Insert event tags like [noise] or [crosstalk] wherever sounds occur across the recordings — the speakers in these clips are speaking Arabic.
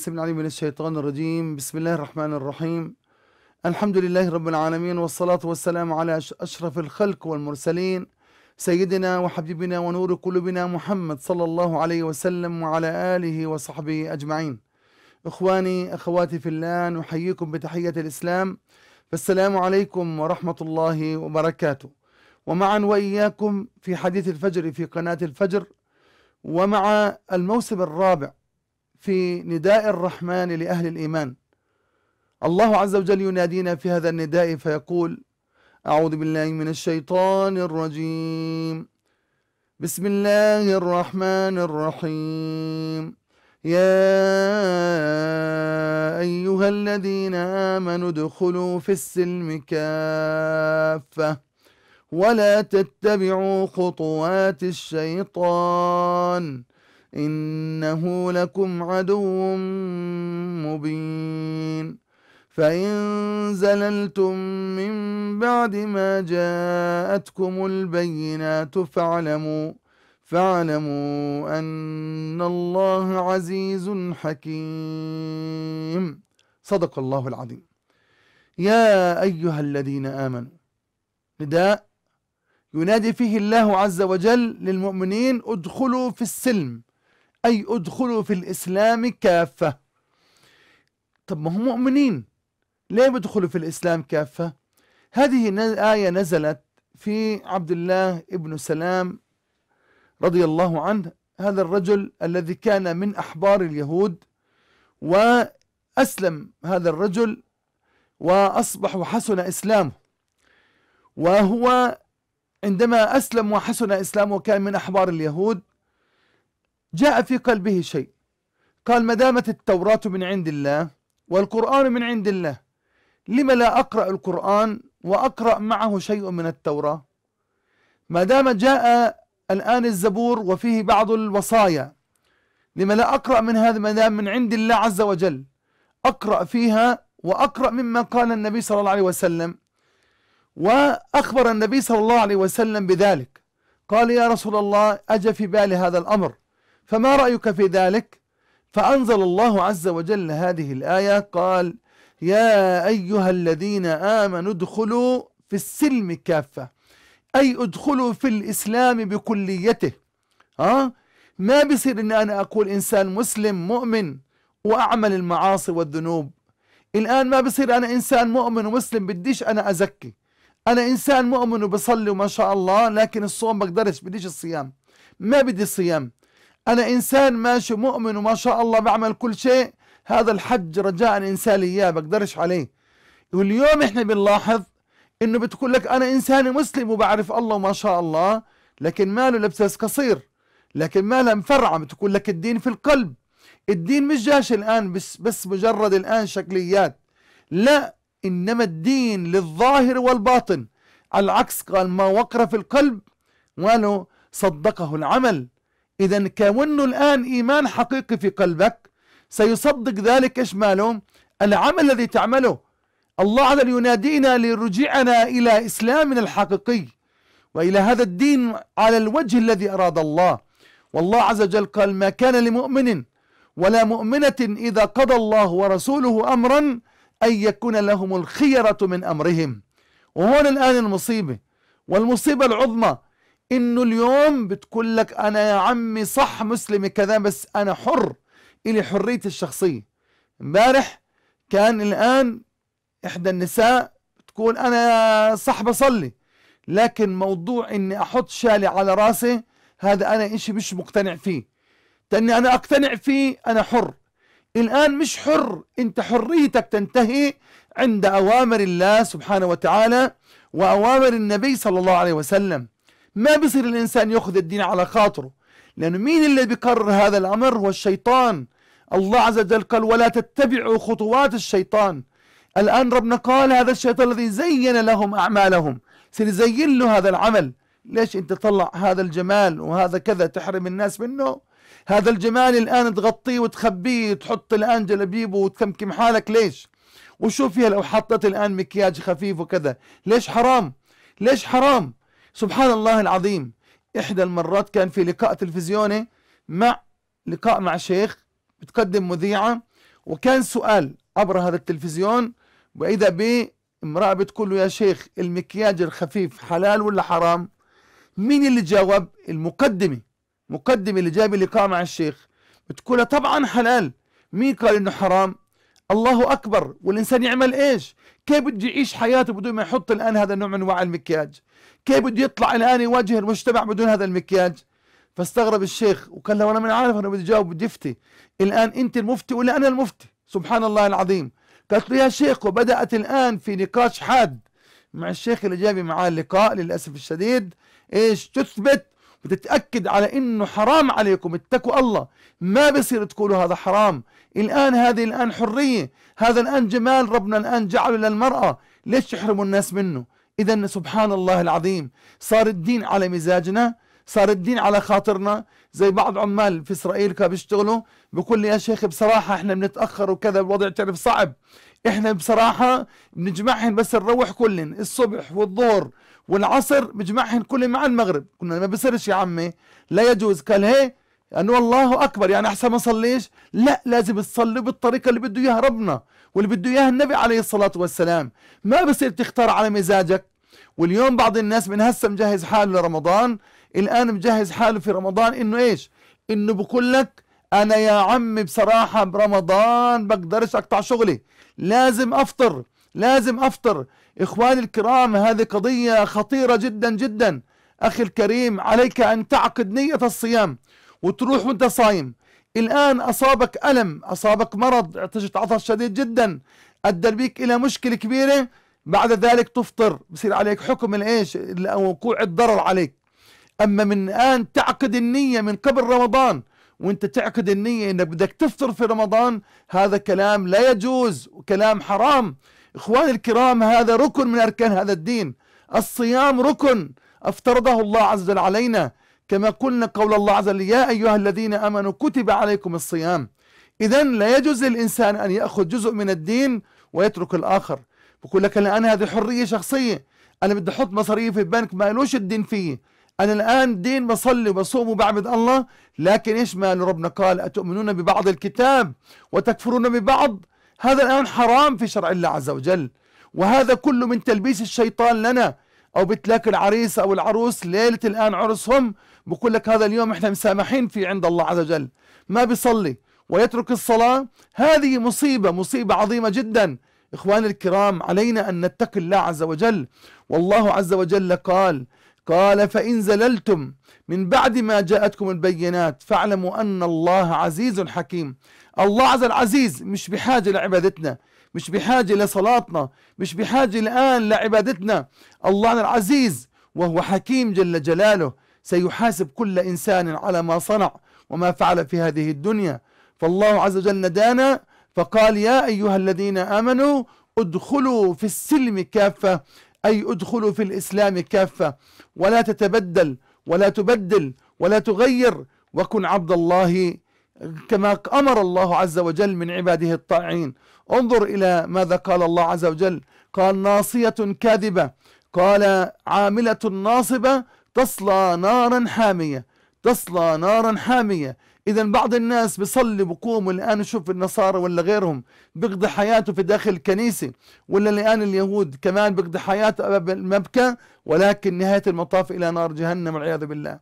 بسم الله من الشيطان الرجيم بسم الله الرحمن الرحيم الحمد لله رب العالمين والصلاة والسلام على أشرف الخلق والمرسلين سيدنا وحبيبنا ونور قلوبنا محمد صلى الله عليه وسلم وعلى آله وصحبه أجمعين إخواني أخواتي في الله نحييكم بتحية الإسلام فالسلام عليكم ورحمة الله وبركاته ومعا وإياكم في حديث الفجر في قناة الفجر ومع الموسم الرابع في نداء الرحمن لأهل الإيمان الله عز وجل ينادينا في هذا النداء فيقول أعوذ بالله من الشيطان الرجيم بسم الله الرحمن الرحيم يا أيها الذين آمنوا ادخلوا في السلم كافة ولا تتبعوا خطوات الشيطان إنه لكم عدو مبين فإن زللتم من بعد ما جاءتكم البينات فاعلموا فاعلموا أن الله عزيز حكيم صدق الله العظيم يا أيها الذين آمنوا نداء ينادي فيه الله عز وجل للمؤمنين ادخلوا في السلم أي ادخلوا في الإسلام كافة طب ما هم مؤمنين ليه بيدخلوا في الإسلام كافة هذه الآية نزلت في عبد الله ابن سلام رضي الله عنه هذا الرجل الذي كان من أحبار اليهود وأسلم هذا الرجل وأصبح وحسن إسلامه وهو عندما أسلم وحسن إسلامه كان من أحبار اليهود جاء في قلبه شيء قال ما دامت التوراة من عند الله والقرآن من عند الله لم لا أقرأ القرآن وأقرأ معه شيء من التوراة ما دام جاء الآن الزبور وفيه بعض الوصايا لما لا أقرأ من هذا ما دام من عند الله عز وجل أقرأ فيها وأقرأ مما قال النبي صلى الله عليه وسلم وأخبر النبي صلى الله عليه وسلم بذلك قال يا رسول الله أجى في بالي هذا الأمر فما رأيك في ذلك؟ فأنزل الله عز وجل هذه الآية قال يا أيها الذين آمنوا ادخلوا في السلم كافة أي ادخلوا في الإسلام بكليته ها؟ آه؟ ما بصير أن أنا أقول إنسان مسلم مؤمن وأعمل المعاصي والذنوب الآن ما بصير أنا إنسان مؤمن ومسلم بديش أنا أزكي أنا إنسان مؤمن وبصلي وما شاء الله لكن الصوم بقدرش بديش الصيام ما بدي صيام أنا إنسان ماشي مؤمن وما شاء الله بعمل كل شيء هذا الحج رجاء انسى لي إياه بقدرش عليه واليوم إحنا بنلاحظ إنه بتقول لك أنا إنسان مسلم وبعرف الله وما شاء الله لكن ماله لبسس قصير لكن مالها مفرعة بتقول لك الدين في القلب الدين مش جاش الآن بس, بس مجرد الآن شكليات لا إنما الدين للظاهر والباطن على العكس قال ما وقر في القلب وقالوا صدقه العمل إذا كونه الآن إيمان حقيقي في قلبك سيصدق ذلك إيش ماله؟ العمل الذي تعمله الله عز وجل ينادينا لرجعنا إلى إسلامنا الحقيقي وإلى هذا الدين على الوجه الذي أراد الله والله عز وجل قال ما كان لمؤمن ولا مؤمنة إذا قضى الله ورسوله أمرا أن يكون لهم الخيرة من أمرهم وهنا الآن المصيبة والمصيبة العظمى انه اليوم بتقول لك انا يا عمي صح مسلمة كذا بس انا حر الي حريتي الشخصية امبارح كان الان احدى النساء بتقول انا صح بصلي لكن موضوع اني احط شالي على راسي هذا انا اشي مش مقتنع فيه تاني انا اقتنع فيه انا حر الان مش حر انت حريتك تنتهي عند اوامر الله سبحانه وتعالى واوامر النبي صلى الله عليه وسلم ما بصير الإنسان يأخذ الدين على خاطره لأنه مين اللي بيقرر هذا الأمر هو الشيطان الله عز وجل قال ولا تتبعوا خطوات الشيطان الآن ربنا قال هذا الشيطان الذي زين لهم أعمالهم سيزين له هذا العمل ليش أنت تطلع هذا الجمال وهذا كذا تحرم الناس منه هذا الجمال الآن تغطيه وتخبيه تحط الآن جلبيبه وتكمكم حالك ليش وشو فيها لو حطت الآن مكياج خفيف وكذا ليش حرام ليش حرام سبحان الله العظيم إحدى المرات كان في لقاء تلفزيوني مع لقاء مع شيخ بتقدم مذيعة وكان سؤال عبر هذا التلفزيون وإذا بامراه امرأة بتقول له يا شيخ المكياج الخفيف حلال ولا حرام مين اللي جاوب المقدمة مقدمة اللي جاب اللقاء مع الشيخ بتقولها طبعا حلال مين قال انه حرام الله اكبر والانسان يعمل ايش كيف بده يعيش حياته بدون ما يحط الان هذا النوع من انواع المكياج كيف بده يطلع الآن يواجه المجتمع بدون هذا المكياج فاستغرب الشيخ وقال له أنا من عارف انه بدي جاوب بدي أفتي الآن أنت المفتي ولا أنا المفتي سبحان الله العظيم قالت له يا شيخ وبدأت الآن في نقاش حاد مع الشيخ اللي جابي معاه اللقاء للأسف الشديد إيش تثبت وتتأكد على أنه حرام عليكم اتقوا الله ما بصير تقولوا هذا حرام الآن هذه الآن حرية هذا الآن جمال ربنا الآن جعله للمرأة ليش تحرموا الناس منه إذا سبحان الله العظيم صار الدين على مزاجنا صار الدين على خاطرنا زي بعض عمال في إسرائيل كانوا بيشتغلوا بيقول لي يا شيخ بصراحة إحنا بنتأخر وكذا الوضع تعرف صعب إحنا بصراحة بنجمعهم بس نروح كلن الصبح والظهر والعصر بجمعهم كلن مع المغرب كنا ما بصيرش يا عمي لا يجوز قال هي أنه الله أكبر يعني أحسن ما صليش لا لازم تصلي بالطريقة اللي بده إياها ربنا واللي بده اياه النبي عليه الصلاه والسلام ما بصير تختار على مزاجك واليوم بعض الناس من هسه مجهز حاله لرمضان الان مجهز حاله في رمضان انه ايش انه بقول لك انا يا عمي بصراحه برمضان بقدرش اقطع شغلي لازم افطر لازم افطر اخواني الكرام هذه قضيه خطيره جدا جدا اخي الكريم عليك ان تعقد نيه الصيام وتروح وانت صايم الآن أصابك ألم أصابك مرض اعتجت عطش شديد جدا أدى بك إلى مشكلة كبيرة بعد ذلك تفطر بصير عليك حكم الإيش وقوع الضرر عليك أما من الآن تعقد النية من قبل رمضان وانت تعقد النية انك بدك تفطر في رمضان هذا كلام لا يجوز وكلام حرام اخواني الكرام هذا ركن من اركان هذا الدين الصيام ركن افترضه الله عز وجل علينا كما قلنا قول الله عز وجل يا أيها الذين أمنوا كتب عليكم الصيام إذا لا يجوز للإنسان أن يأخذ جزء من الدين ويترك الآخر بقول لك الآن هذه حرية شخصية أنا بدي أحط مصاريفي في البنك ما إلوش الدين فيه أنا الآن دين بصلي وبصوم وبعبد الله لكن إيش ما ربنا قال أتؤمنون ببعض الكتاب وتكفرون ببعض هذا الآن حرام في شرع الله عز وجل وهذا كله من تلبيس الشيطان لنا أو بتلاك العريس أو العروس ليلة الآن عرسهم بقول لك هذا اليوم احنا مسامحين فيه عند الله عز وجل ما بيصلي ويترك الصلاة هذه مصيبة مصيبة عظيمة جدا إخواني الكرام علينا أن نتقي الله عز وجل والله عز وجل قال قال فإن زللتم من بعد ما جاءتكم البينات فاعلموا أن الله عزيز حكيم الله عز العزيز مش بحاجة لعبادتنا مش بحاجة لصلاتنا مش بحاجة الآن لعبادتنا الله العزيز وهو حكيم جل جلاله سيحاسب كل إنسان على ما صنع وما فعل في هذه الدنيا فالله عز وجل ندانا فقال يا أيها الذين آمنوا ادخلوا في السلم كافة أي ادخلوا في الإسلام كافة ولا تتبدل ولا تبدل ولا تغير وكن عبد الله كما أمر الله عز وجل من عباده الطاعين انظر إلى ماذا قال الله عز وجل قال ناصية كاذبة قال عاملة ناصبة تصلى نارا حامية تصلى نارا حامية إذا بعض الناس بيصلي بقوم والآن نشوف النصارى ولا غيرهم بيقضي حياته في داخل الكنيسة ولا الآن اليهود كمان بيقضي حياته أمام المبكى ولكن نهاية المطاف إلى نار جهنم والعياذ بالله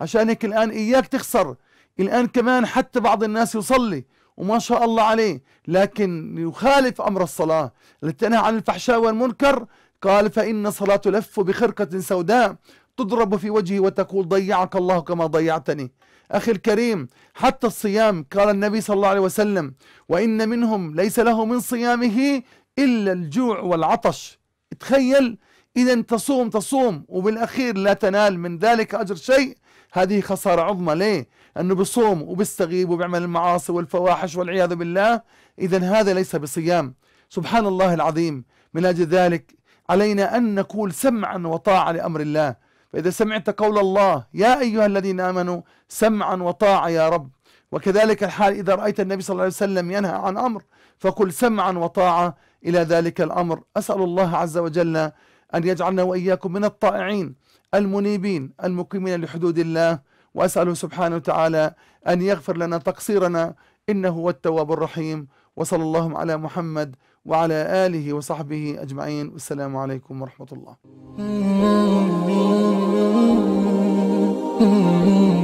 عشان هيك الآن إياك تخسر الآن كمان حتى بعض الناس يصلي وما شاء الله عليه لكن يخالف أمر الصلاة التي تنهى عن الفحشاء والمنكر قال فإن صلاة لف بخرقة سوداء تضرب في وجهه وتقول ضيعك الله كما ضيعتني أخي الكريم حتى الصيام قال النبي صلى الله عليه وسلم وإن منهم ليس له من صيامه إلا الجوع والعطش تخيل إذا تصوم تصوم وبالأخير لا تنال من ذلك أجر شيء هذه خسارة عظمى ليه؟ أنه بصوم وبيستغيب وبيعمل المعاصي والفواحش والعياذ بالله إذا هذا ليس بصيام سبحان الله العظيم من أجل ذلك علينا أن نقول سمعا وطاعة لأمر الله فإذا سمعت قول الله يا أيها الذين آمنوا سمعا وطاعة يا رب وكذلك الحال إذا رأيت النبي صلى الله عليه وسلم ينهى عن أمر فقل سمعا وطاعة إلى ذلك الأمر أسأل الله عز وجل أن يجعلنا وإياكم من الطائعين المنيبين المقيمين لحدود الله وأسأله سبحانه وتعالى أن يغفر لنا تقصيرنا إنه هو التواب الرحيم وصلى الله على محمد وعلى آله وصحبه أجمعين والسلام عليكم ورحمة الله [laughs] Mm-hmm.